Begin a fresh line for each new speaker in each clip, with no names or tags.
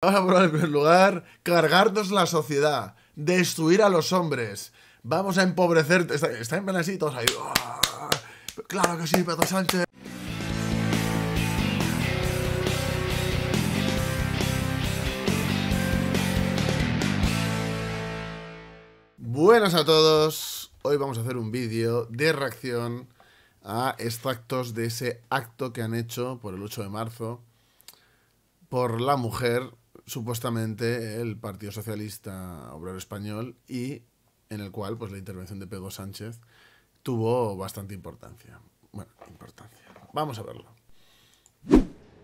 Vamos a probar en primer lugar, cargarnos la sociedad, destruir a los hombres, vamos a empobrecer... Está, en plan así, todos ahí... Ah, ¡Claro que sí, Pedro Sánchez! Buenas a todos, hoy vamos a hacer un vídeo de reacción a extractos de ese acto que han hecho por el 8 de marzo por la mujer supuestamente el Partido Socialista Obrero Español y en el cual pues, la intervención de Pedro Sánchez tuvo bastante importancia. Bueno, importancia.
Vamos a verlo.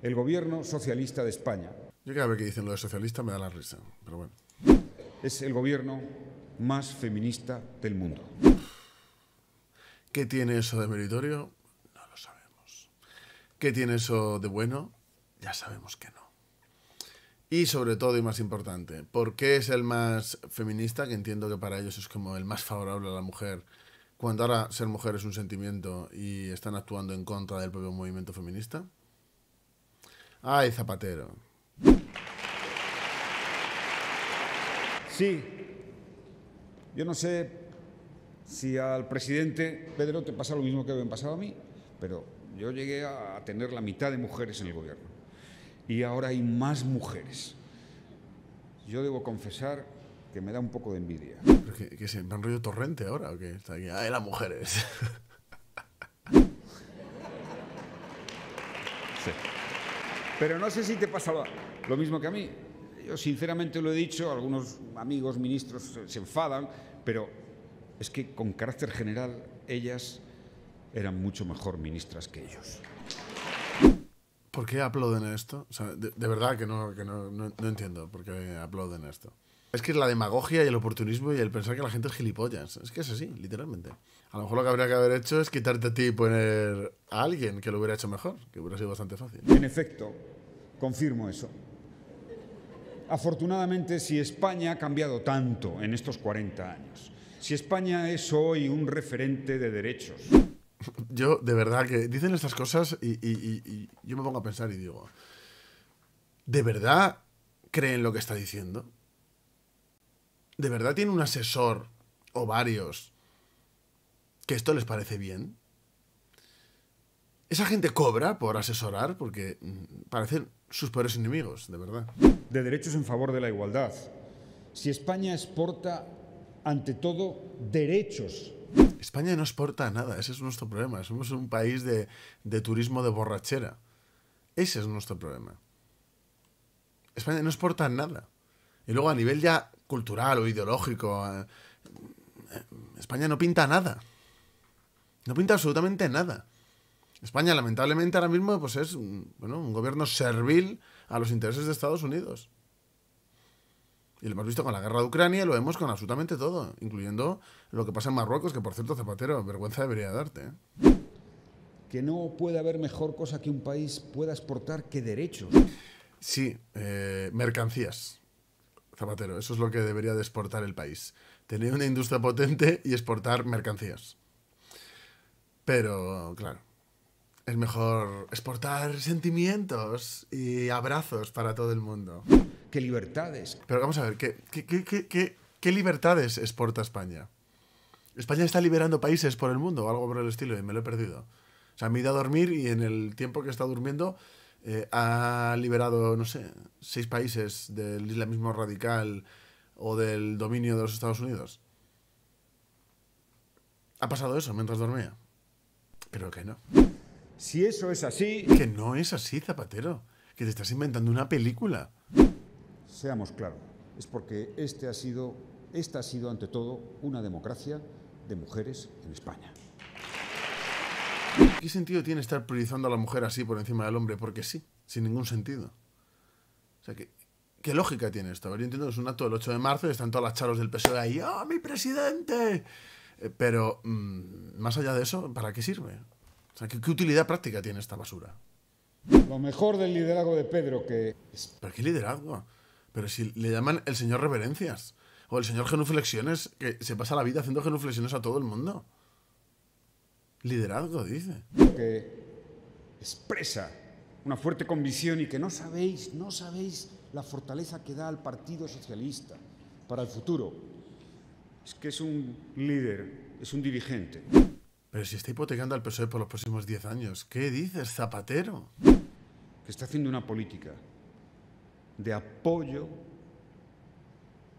El gobierno socialista de España. Yo cada vez que dicen lo de socialista me da la risa, pero bueno. Es el gobierno más feminista del mundo. ¿Qué tiene eso de meritorio? No lo sabemos.
¿Qué tiene eso de bueno? Ya sabemos que no. Y sobre todo y más importante, ¿por qué es el más feminista? Que entiendo que para ellos es como el más favorable a la mujer, cuando ahora ser mujer es un sentimiento y están actuando en contra del propio movimiento feminista. Ay, Zapatero.
Sí, yo no sé si al presidente Pedro te pasa lo mismo que me pasado a mí, pero yo llegué a tener la mitad de mujeres en el gobierno y ahora hay más mujeres. Yo debo confesar que me da un poco de envidia. ¿Que ¿Me han ruido torrente ahora o las mujeres! Pero no sé si te pasaba lo mismo que a mí. Yo sinceramente lo he dicho, algunos amigos ministros se enfadan, pero es que con carácter general ellas eran mucho mejor ministras que ellos.
¿Por qué aplauden esto? O sea,
de, verdad que, no, que no, no, no,
entiendo por qué aplauden esto. Es que es la demagogia y el oportunismo y el pensar que la gente es gilipollas. Es que es así, literalmente. A lo mejor lo que habría que haber hecho es quitarte a ti y poner a alguien que lo
hubiera hecho mejor, que hubiera sido bastante fácil. En efecto, confirmo eso. Afortunadamente, si España ha cambiado tanto en estos 40 años, si España es hoy un referente de derechos, yo, de verdad, que dicen estas
cosas y, yo me pongo a pensar y digo, ¿de verdad creen lo que está diciendo? ¿De verdad tiene un asesor o varios que esto les parece bien? Esa
gente cobra por asesorar porque mm, parecen sus peores enemigos, de verdad. De derechos en favor de la igualdad. Si España exporta, ante todo,
derechos España no exporta nada, ese es nuestro problema. Somos un país de, turismo de borrachera. Ese es nuestro problema. España no exporta nada. Y luego a nivel ya cultural o ideológico, eh, España no pinta nada. No pinta absolutamente nada. España, lamentablemente, ahora mismo pues es un, bueno, un gobierno servil a los intereses de Estados Unidos. Y lo hemos visto con la guerra de Ucrania, lo vemos con absolutamente todo, incluyendo lo que pasa en Marruecos, que por cierto, Zapatero, vergüenza debería darte. ¿eh? Que no puede haber mejor cosa que un país pueda exportar que derechos. Sí, eh, mercancías. Zapatero, eso es lo que debería de exportar el país. Tener una industria potente y exportar mercancías. Pero, claro, es mejor exportar sentimientos y abrazos para todo el mundo. ¿Qué libertades? Pero vamos a ver, ¿qué, qué, libertades exporta España? España está liberando países por el mundo o algo por el estilo y me lo he perdido. O sea, me he ido a dormir y en el tiempo que he estado durmiendo eh, ha liberado, no sé, seis países del islamismo radical o del dominio de los Estados Unidos. Ha pasado eso mientras dormía. Creo que no. Si eso es así... Que no es así, Zapatero. Que te estás inventando una película.
Seamos claros. Es porque este ha sido, esta ha sido, ante todo, una democracia de mujeres en España. ¿Qué sentido tiene estar priorizando
a la mujer así por encima del hombre? Porque sí, sin ningún sentido. O sea, ¿Qué lógica tiene esto? A ver, yo entiendo que es un acto del 8 de marzo y están todas las charlas del PSOE ahí, ¡ah, ¡Oh, mi presidente! Eh, pero, mm, más allá de eso, ¿para qué sirve? O sea, ¿qué, utilidad práctica tiene esta basura? Lo mejor del liderazgo de Pedro que... qué liderazgo? Pero si le llaman el señor reverencias. O el señor genuflexiones, que se pasa la vida haciendo
genuflexiones a todo el mundo. Liderazgo, dice. Que expresa una fuerte convicción y que no sabéis, no sabéis la fortaleza que da al Partido Socialista para el futuro. Es que es un líder, es un dirigente.
Pero si está hipotecando al PSOE por los próximos 10 años, ¿qué dices,
Zapatero? Que está haciendo una política de apoyo,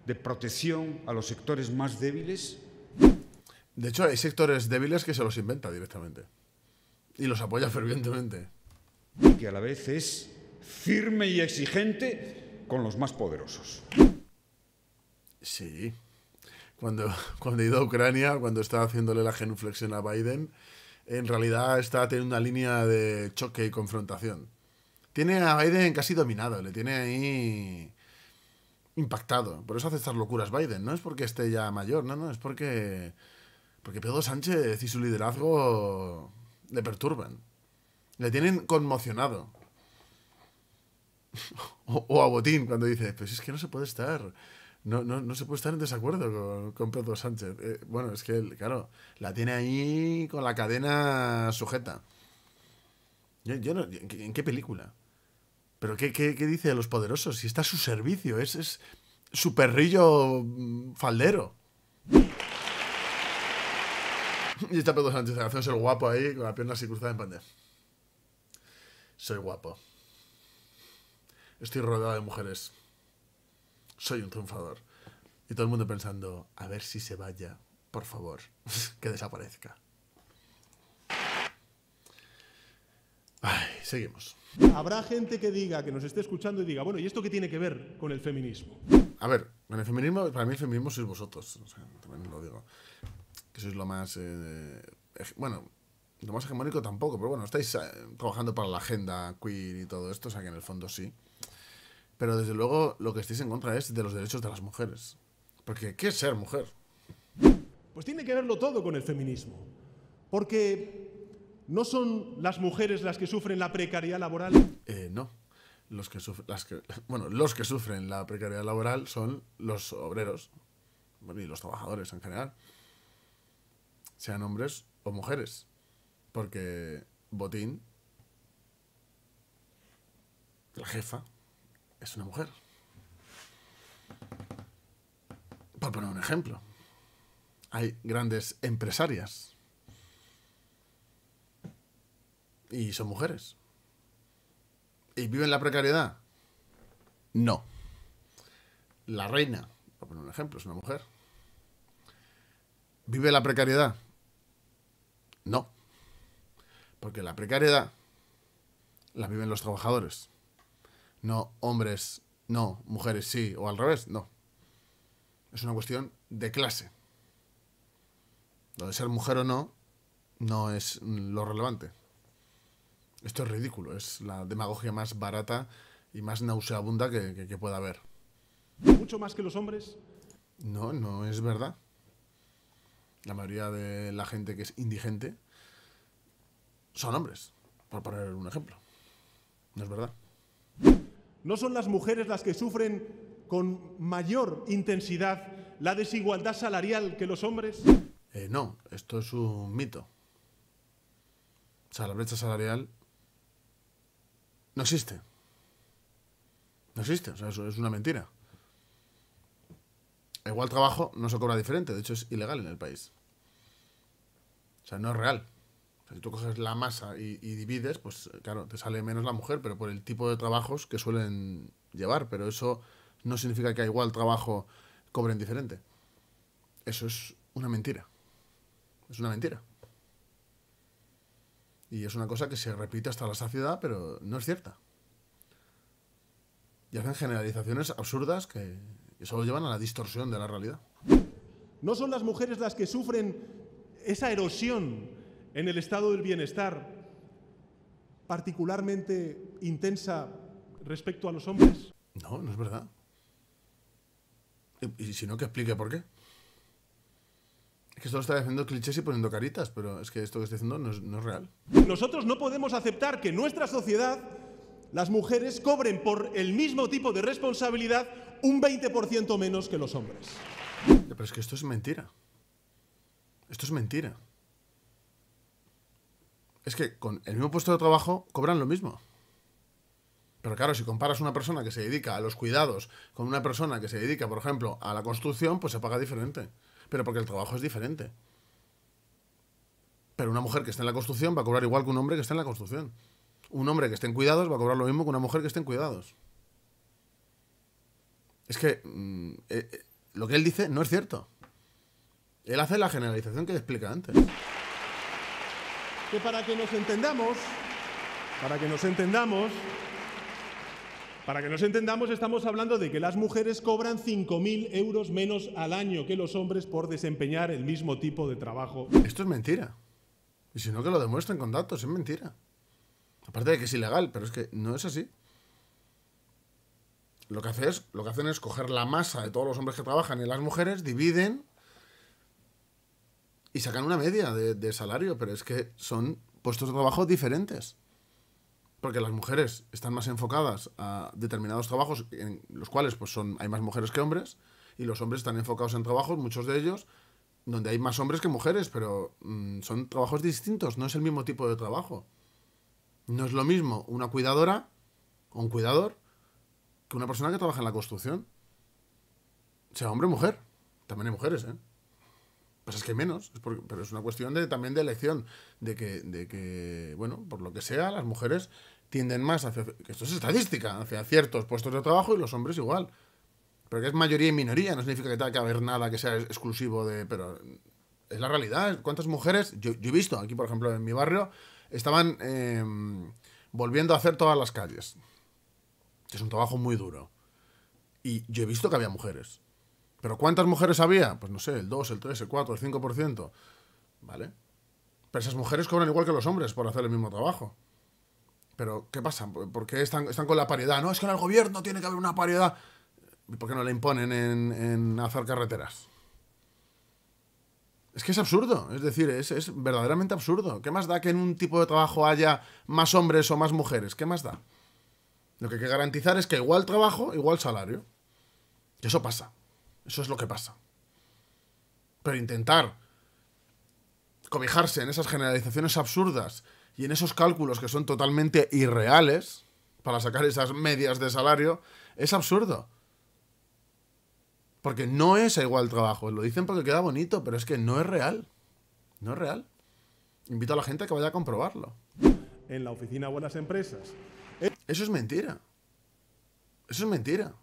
de protección a los sectores más débiles.
De hecho, hay sectores débiles que se los inventa directamente y los apoya fervientemente. Y que a la vez es
firme y exigente
con los más poderosos. Sí, cuando, cuando ido a Ucrania, cuando está haciéndole la genuflexión a Biden, en realidad está teniendo una línea de choque y confrontación. Tiene a Biden casi dominado, le tiene ahí impactado. Por eso hace estas locuras Biden, no es porque esté ya mayor, no, no, es porque, porque Pedro Sánchez y su liderazgo le perturban. Le tienen conmocionado. O, o a Botín cuando dice, pues es que no se puede estar no, no, no se puede estar en desacuerdo con, Pedro Sánchez. Eh, bueno, es que, él, claro, la tiene ahí con la cadena sujeta. ¿En qué película? ¿Pero qué, qué, dice de los poderosos? Si está a su servicio, es, su perrillo mm, faldero. Y está Pedro Sánchez haciéndose el guapo ahí con la pierna así cruzada en pantalla. Soy guapo. Estoy rodeado de mujeres soy un triunfador. Y todo el mundo pensando, a ver si se vaya, por
favor, que
desaparezca. seguimos.
Habrá gente que diga, que nos esté escuchando y diga, bueno, ¿y esto qué tiene que ver con el feminismo?
A ver, en el feminismo, para mí el feminismo sois vosotros, o sea, también lo digo. Que sois lo más... Eh, bueno, lo más hegemónico tampoco, pero bueno, estáis eh, trabajando para la agenda queer y todo esto, o sea que en el fondo sí. Pero desde luego lo que
estáis en contra es de los derechos de las mujeres. Porque, ¿qué es ser mujer? Pues tiene que verlo todo con el feminismo. Porque no son las mujeres las que sufren la precariedad laboral.
Eh, no. Los que, bueno, los que sufren la precariedad laboral son los obreros y los trabajadores en general. Sean hombres o mujeres. Porque Botín, la jefa, es una mujer. Para poner un ejemplo, hay grandes empresarias y son mujeres. ¿Y viven la precariedad? No. La reina, para poner un ejemplo, es una mujer. ¿Vive la precariedad? No. Porque la precariedad la viven los trabajadores. No hombres, no mujeres, sí, o al revés, no. Es una cuestión de clase. Lo de ser mujer o no no es lo relevante. Esto es ridículo, es la demagogia más barata y más nauseabunda que, que, pueda haber.
¿Mucho más que los hombres?
No, no es verdad. La mayoría de la gente que es indigente son hombres, por poner
un ejemplo. No es verdad. No son las mujeres las que sufren con mayor intensidad la desigualdad salarial que los hombres.
Eh, no, esto es un mito. O sea, la brecha salarial no existe. No existe, o sea, eso es una mentira. Igual trabajo no se cobra diferente, de hecho es ilegal en el país. O sea, no es real si tú coges la masa y, y, divides, pues eh, claro, te sale menos la mujer, pero por el tipo de trabajos que suelen llevar. Pero eso no significa que a igual trabajo cobren diferente. Eso es una mentira. Es una mentira. Y es una cosa que se repite hasta la saciedad, pero no es cierta. Y hacen generalizaciones absurdas que solo llevan a la distorsión de la realidad.
No son las mujeres las que sufren esa erosión en el estado del bienestar particularmente intensa respecto a los hombres? No, no es verdad.
Y, si no, que explique por qué. Es que solo
está haciendo clichés y poniendo caritas, pero es que esto que estoy diciendo no es, no es real. Nosotros no podemos aceptar que en nuestra sociedad las mujeres cobren por el mismo tipo de responsabilidad un 20% menos que los hombres.
Pero es que esto es mentira. Esto es mentira es que con el mismo puesto de trabajo cobran lo mismo. Pero claro, si comparas una persona que se dedica a los cuidados con una persona que se dedica, por ejemplo, a la construcción, pues se paga diferente. Pero porque el trabajo es diferente. Pero una mujer que está en la construcción va a cobrar igual que un hombre que está en la construcción. Un hombre que esté en cuidados va a cobrar lo mismo que una mujer que esté en cuidados. Es que mm, eh, eh, lo que él dice no es cierto. Él hace la generalización
que explica antes que para que nos entendamos, para que nos entendamos, para que nos entendamos, estamos hablando de que las mujeres cobran 5.000 euros menos al año que los hombres por desempeñar el mismo tipo de trabajo. Esto es mentira. Y si no, que lo demuestren con datos, es mentira.
Aparte de que es ilegal, pero es que no es así. Lo que, hace lo que hacen es coger la masa de todos los hombres que trabajan y las mujeres, dividen y sacan una media de, salario, pero es que son puestos de trabajo diferentes. Porque las mujeres están más enfocadas a determinados trabajos en los cuales pues, son, hay más mujeres que hombres, y los hombres están enfocados en trabajos, muchos de ellos, donde hay más hombres que mujeres, pero mm, son trabajos distintos, no es el mismo tipo de trabajo. No es lo mismo una cuidadora o un cuidador que una persona que trabaja en la construcción. Sea hombre o mujer. También hay mujeres, ¿eh? Pues es que menos, es pero es una cuestión de, también de elección, de que, de que, bueno, por lo que sea, las mujeres tienden más hacia, esto es estadística, hacia ciertos puestos de trabajo y los hombres igual. Pero que es mayoría y minoría, no significa que tenga que haber nada que sea exclusivo de... Pero es la realidad. ¿Cuántas mujeres? Yo, he visto, aquí por ejemplo en mi barrio, estaban em, volviendo a hacer todas las calles. Es un trabajo muy duro. Y yo he visto que había mujeres. ¿Pero cuántas mujeres había? Pues no sé, el 2, el 3, el 4, el 5%. ¿Vale? Pero esas mujeres cobran igual que los hombres por hacer el mismo trabajo. Pero, ¿qué pasa? ¿Por qué están, con la paridad? No, es que en el gobierno tiene que haber una paridad. ¿Y por qué no la imponen en, hacer carreteras? Es que es absurdo, es decir, es, es, verdaderamente absurdo. ¿Qué más da que en un tipo de trabajo haya más hombres o más mujeres? ¿Qué más da? Lo que hay que garantizar es que igual trabajo, igual salario. Y eso pasa. Eso es lo que pasa. Pero intentar cobijarse en esas generalizaciones absurdas y en esos cálculos que son totalmente irreales para sacar esas medias de salario es absurdo. Porque no es igual trabajo. Lo dicen porque queda bonito, pero es que no es real. No es real. Invito a la gente a que vaya a comprobarlo. En la oficina Buenas Empresas. Eh Eso es mentira. Eso es mentira.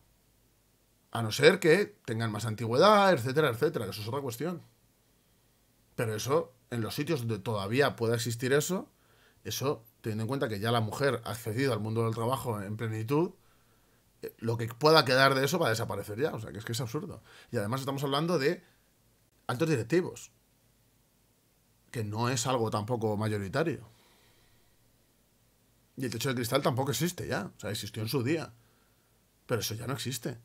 A no ser que tengan más antigüedad, etcétera, etcétera. Eso es otra cuestión. Pero eso, en los sitios donde todavía pueda existir eso, eso, teniendo en cuenta que ya la mujer ha accedido al mundo del trabajo en plenitud, eh, lo que pueda quedar de eso va a desaparecer ya. O sea, que es que es absurdo. Y además estamos hablando de altos directivos, que no es algo tampoco mayoritario. Y el techo de cristal tampoco existe ya. O sea, existió en su día. Pero eso ya no existe.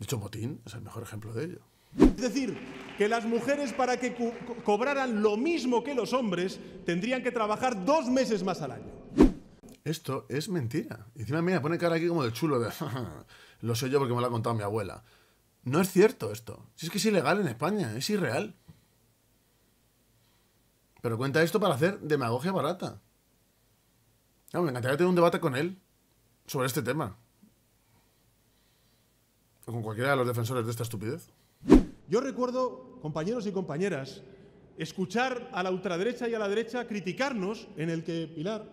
Dicho motín
es el mejor ejemplo de ello. Es decir, que las mujeres para que cobraran lo mismo que los hombres tendrían que trabajar dos meses más al año.
Esto es mentira. Encima mira, pone cara aquí como del chulo de... lo sé yo porque me lo ha contado mi abuela. No es cierto esto. Si es que es ilegal en España, es irreal. Pero cuenta esto para hacer demagogia barata. me encantaría tener un debate con él sobre este tema
con cualquiera de los defensores de esta estupidez. Yo recuerdo, compañeros y compañeras, escuchar a la ultraderecha y a la derecha criticarnos, en el que Pilar,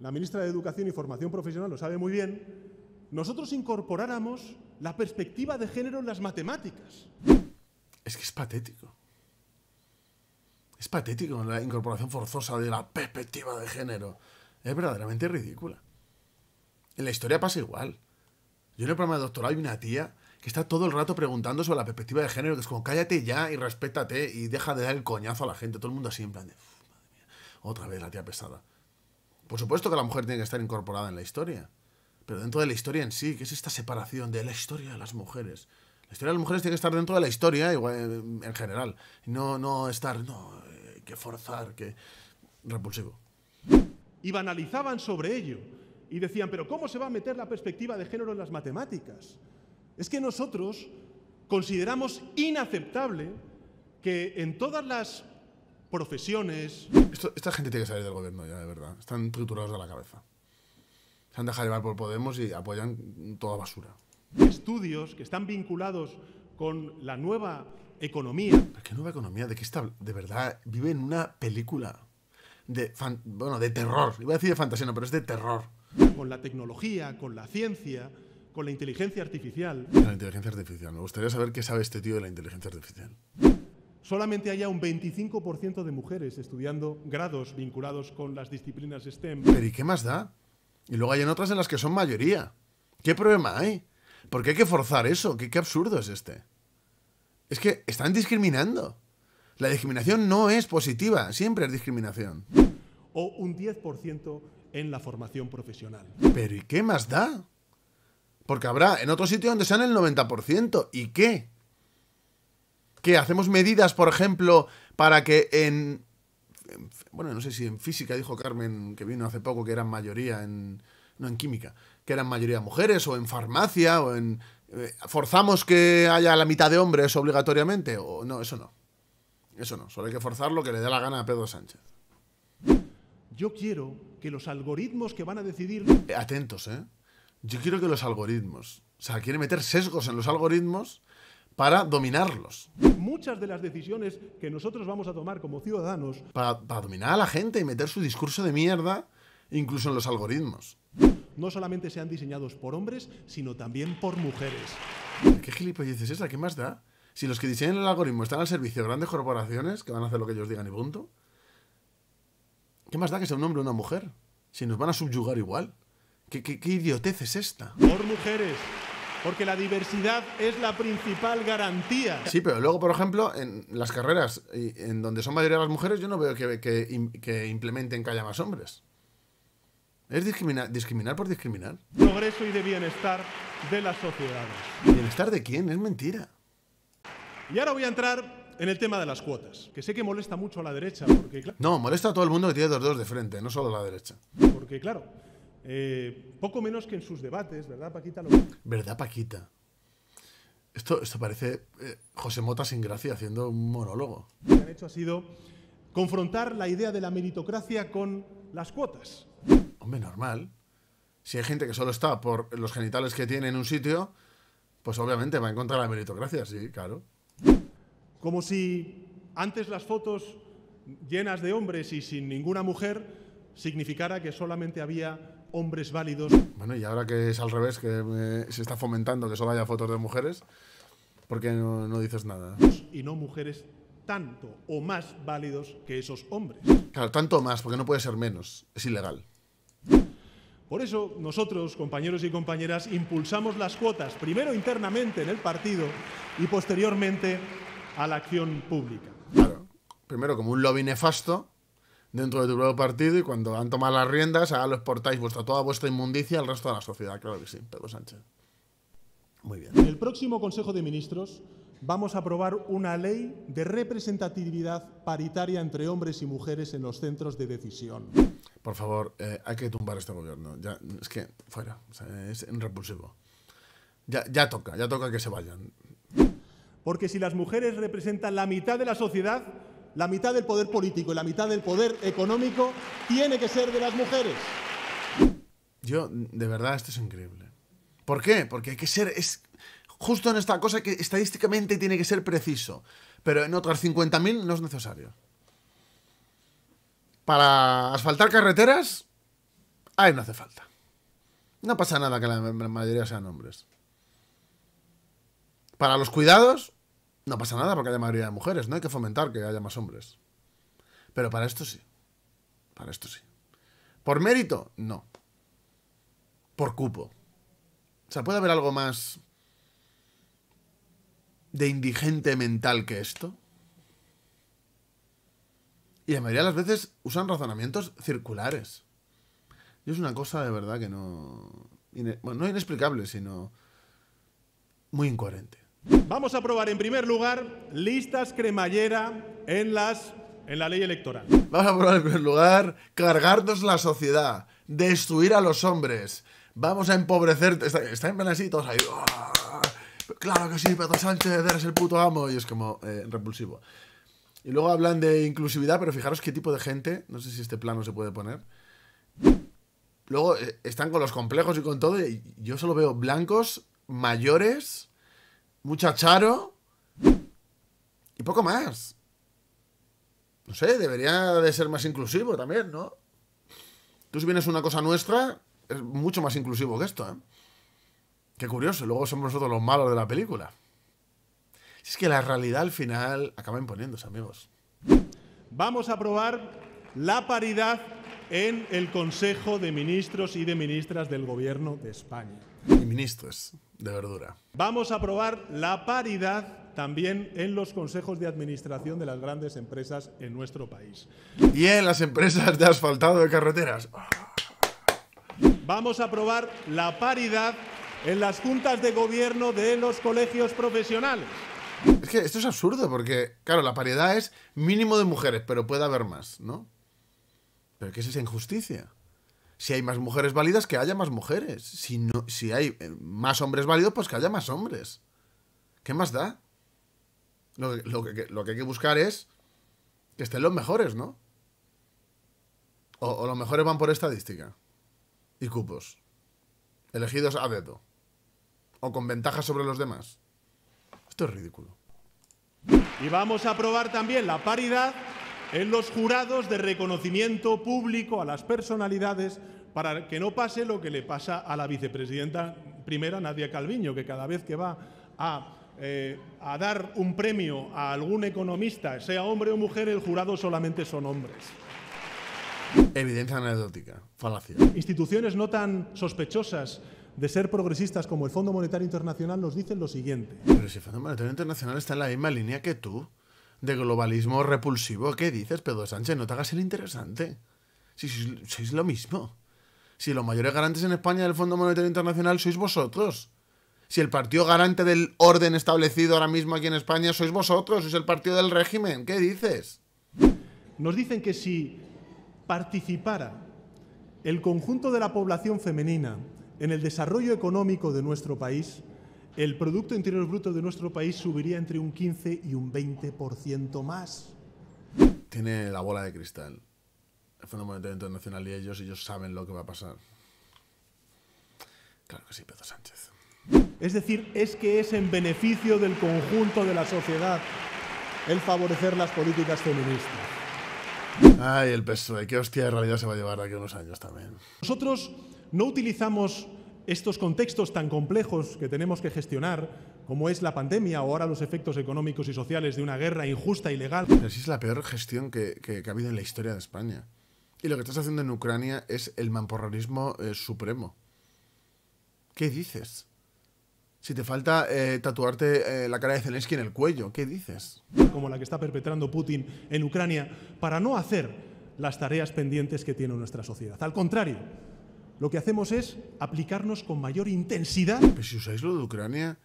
la ministra de Educación y Formación Profesional, lo sabe muy bien, nosotros incorporáramos la perspectiva de género en las matemáticas.
Es que es patético. Es patético la incorporación forzosa de la perspectiva de género. Es verdaderamente ridícula. En la historia pasa igual. Yo en el programa de doctorado hay una tía que está todo el rato preguntando sobre la perspectiva de género, que es como cállate ya y respétate y deja de dar el coñazo a la gente. Todo el mundo así en plan otra vez la tía pesada. Por supuesto que la mujer tiene que estar incorporada en la historia, pero dentro de la historia en sí, que es esta separación de la historia de las mujeres. La historia de las mujeres tiene que estar dentro de la historia igual, eh, en general, no, no estar,
no, eh, que forzar, que repulsivo. Y banalizaban sobre ello y decían, pero ¿cómo se va a meter la perspectiva de género en las matemáticas? Es que nosotros consideramos inaceptable que en todas las profesiones...
esta gente tiene que salir del gobierno ya, de verdad. Están triturados de la cabeza. Se han dejado llevar por Podemos y apoyan toda basura.
Estudios que
están vinculados con la nueva economía. ¿Qué nueva economía? ¿De qué está? De verdad, vive en una película de, bueno, de terror. Iba a decir de fantasía, pero es de terror.
Con la tecnología, con la ciencia, con la inteligencia artificial.
La inteligencia artificial. Me gustaría saber qué sabe este tío de la inteligencia artificial.
Solamente haya un 25% de mujeres estudiando grados vinculados con las disciplinas STEM. Pero
¿y qué más da? Y luego hay en otras en las que son mayoría. ¿Qué problema hay? ¿Por qué hay que forzar eso? ¿Qué, qué absurdo es este? Es que están discriminando. La discriminación no es positiva, siempre es discriminación.
O un 10% en la formación profesional.
Pero ¿y qué más da? Porque habrá en otro sitio donde sean el 90%. ¿Y qué? ¿Qué? ¿Hacemos medidas, por ejemplo, para que en... Bueno, no sé si en física dijo Carmen, que vino hace poco, que eran mayoría en... No, en química. Que eran mayoría mujeres, o en farmacia, o en... Eh, ¿Forzamos que haya la mitad de hombres obligatoriamente? O no, eso no. Eso no, solo hay que forzar lo que le dé la gana a Pedro Sánchez. Yo quiero que los algoritmos que
van a decidir...
Atentos, ¿eh? yo quiero que los algoritmos, o sea, quiere meter sesgos en los algoritmos para dominarlos.
Muchas de las decisiones que nosotros vamos a tomar como ciudadanos...
Para, para dominar a la gente y meter su discurso de mierda incluso en los algoritmos.
No solamente sean diseñados por hombres, sino también por mujeres. ¿Qué gilipollas es esa? ¿Qué más da?
Si los que diseñan el algoritmo están al servicio de grandes corporaciones, que van a hacer lo que ellos digan y punto, ¿qué más da que sea un hombre o una mujer? Si nos van a subyugar igual. ¿Qué, idiotez es esta?
Por mujeres. Porque la diversidad es la principal garantía.
Sí, pero luego, por ejemplo, en las carreras en donde son mayoría las mujeres, yo no veo que, implementen que haya más hombres. Es discriminar, discriminar por discriminar.
Progreso y de bienestar de las sociedades. ¿Bienestar de quién? Es mentira. Y ahora voy a entrar en el tema de las cuotas, que sé que molesta mucho a la derecha, porque... No, molesta a todo el mundo que tiene dos dos de frente, no solo a la derecha. Porque, claro,
eh,
poco menos que en sus debates, ¿verdad, Paquita? ¿Verdad, Paquita?
Esto, esto parece eh, José Mota sin gracia haciendo un monólogo.
Lo que han hecho ha sido confrontar la idea de la meritocracia con las cuotas.
Hombre, normal. Si hay gente que solo está por los genitales que tiene en un sitio, pues obviamente
va en contra de la meritocracia, sí, claro. Como si antes las fotos llenas de hombres y sin ninguna mujer significara que solamente había hombres válidos.
Bueno, y ahora que es al revés, que se está fomentando que solo haya fotos de mujeres, ¿por qué no, dices nada?
Y no mujeres tanto o más válidos que esos hombres.
Claro, tanto o más, porque no puede ser menos, es ilegal.
Por eso nosotros, compañeros y compañeras, impulsamos las cuotas, primero internamente en el partido y posteriormente a la acción pública. Claro, primero
como un lobby nefasto dentro de tu propio partido y cuando han tomado las riendas, ahora lo exportáis vuestra, toda vuestra inmundicia al resto de la sociedad. Claro que sí, Pedro Sánchez.
Muy bien. En el próximo Consejo de Ministros vamos a aprobar una ley de representatividad paritaria entre hombres y mujeres en los centros de decisión. Por favor, eh, hay que tumbar este
gobierno. Ya, es que fuera, es repulsivo. Ya, ya toca, ya toca que se
vayan. Porque si las mujeres representan la mitad de la sociedad, la mitad del poder político y la mitad del poder económico tiene que ser de las mujeres.
Yo, de verdad, esto es increíble. ¿Por qué? Porque hay que ser... Es justo en esta cosa que estadísticamente tiene que ser preciso. Pero en otras 50.000 no es necesario. Para asfaltar carreteras, ahí no hace falta. No pasa nada que la mayoría sean hombres. Para los cuidados, no pasa nada porque haya mayoría de mujeres, no hay que fomentar que haya más hombres. Pero para esto sí. Para esto sí. ¿Por mérito? No. Por cupo. O sea, ¿puede haber algo más de indigente mental que esto? Y la mayoría de las veces usan razonamientos circulares. Y es una cosa
de verdad que no... Bueno, no inexplicable, sino muy incoherente. Vamos a probar en primer lugar listas cremallera en, las, en la ley electoral.
Vamos a probar en primer lugar cargarnos la sociedad, destruir a los hombres, vamos a empobrecer. Está, en plan así, todos ahí. Ah, claro que sí, Pedro Sánchez, eres el puto amo. Y es como eh, repulsivo. Y luego hablan de inclusividad, pero fijaros qué tipo de gente. No sé si este plano se puede poner. Luego eh, están con los complejos y con todo. Y yo solo veo blancos, mayores Muchacharo. y poco más. No sé, debería de ser más inclusivo también, ¿no? Tú si vienes una cosa nuestra, es mucho más inclusivo que esto, ¿eh? Qué curioso, luego somos nosotros los malos de la película.
es que la realidad al final acaba imponiéndose, amigos. Vamos a aprobar la paridad en el Consejo de Ministros y de Ministras del Gobierno de España. Y ministros de verdura. Vamos a aprobar la paridad también en los consejos de administración de las grandes empresas en nuestro país. Y en las empresas de
asfaltado de carreteras.
Vamos a aprobar la paridad en las juntas de gobierno de los colegios profesionales. Es que esto es absurdo porque, claro, la paridad es mínimo de mujeres,
pero puede haber más, ¿no? Pero ¿qué es esa injusticia? Si hay más mujeres válidas, que haya más mujeres. Si, si hay eh, más hombres válidos, pues que haya más hombres. ¿Qué más da? Lo, lo, que, hay que buscar es que estén los mejores, ¿no? O, los mejores van por estadística. Y cupos. Elegidos a dedo. O con ventajas sobre los demás. Esto es ridículo.
Y vamos a probar también la paridad en los jurados de reconocimiento público a las personalidades para que no pase lo que le pasa a la vicepresidenta primera, Nadia Calviño, que cada vez que va eh, a, dar un premio a algún economista, sea hombre o mujer, el jurado solamente son hombres. Evidencia anecdótica, falacia. Instituciones no tan sospechosas de ser progresistas como el Fondo Monetario Internacional nos dicen lo siguiente.
Pero si el Fondo Monetario Internacional está en la misma línea que tú de globalismo repulsivo. ¿Qué dices, Pedro Sánchez? No te hagas el interesante. Si sois, lo mismo. Si los mayores garantes en España del Fondo Monetario Internacional sois vosotros. Si el partido garante del orden establecido ahora mismo aquí en España sois vosotros, es el partido del régimen. ¿Qué dices?
Nos dicen que si participara el conjunto de la población femenina en el desarrollo económico de nuestro país, el Producto Interior Bruto de nuestro país subiría entre un 15 y un 20% más.
Tiene la bola de cristal. El FMI Internacional y ellos, ellos saben lo que va a pasar.
Claro que sí, Pedro Sánchez. Es decir, es que es en beneficio del conjunto de la sociedad el favorecer las políticas feministas.
Ay, el PSOE, ¿eh? qué hostia de realidad se va a llevar aquí unos años también.
Nosotros no utilizamos estos contextos tan complejos que tenemos que gestionar, como es la pandemia o ahora los efectos económicos y sociales de una guerra injusta y legal. así es la peor gestión
que, ha habido en la historia de España. Y lo que estás haciendo en Ucrania es el mamporrarismo eh, supremo. ¿Qué dices? Si te falta eh,
tatuarte eh, la cara de
Zelensky en el cuello, ¿qué dices?
Como la que está perpetrando Putin en Ucrania, para no hacer las tareas pendientes que tiene nuestra sociedad. Al contrario, lo que hacemos es aplicarnos con mayor intensidad. Pero si usáis lo de Ucrania,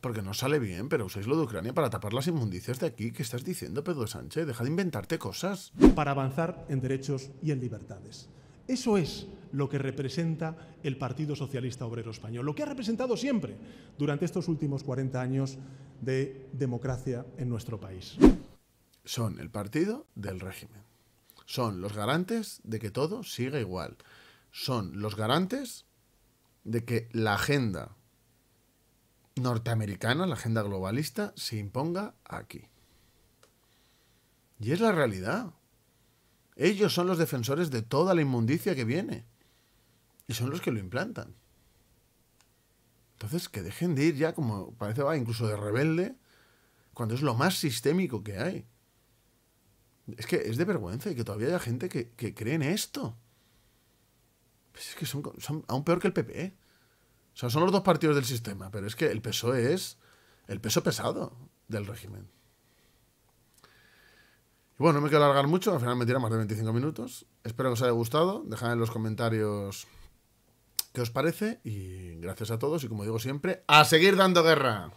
porque no
sale bien, pero usáis lo de Ucrania para tapar las inmundicias de aquí. ¿Qué estás diciendo, Pedro Sánchez? Deja de inventarte
cosas. Para avanzar en derechos y en libertades. Eso es lo que representa el Partido Socialista Obrero Español, lo que ha representado siempre durante estos últimos 40 años de democracia en nuestro país.
Son el partido del régimen. Son los garantes de que todo siga igual son los garantes de que la agenda norteamericana, la agenda globalista, se imponga aquí. Y es la realidad. Ellos son los defensores de toda la inmundicia que viene. Y son los que lo implantan. Entonces, que dejen de ir ya, como parece va, incluso de rebelde, cuando es lo más sistémico que hay. Es que es de vergüenza y que todavía haya gente que, que cree en esto. Pues es que son, aún peor que el PP. E. O sea, son los dos partidos del sistema, pero es que el PSOE es el peso pesado del régimen. Y bueno, no me quiero alargar mucho, al final me tira más de 25 minutos. Espero que os haya gustado. Dejad en los comentarios qué os parece y gracias a todos y como digo siempre, a seguir dando guerra.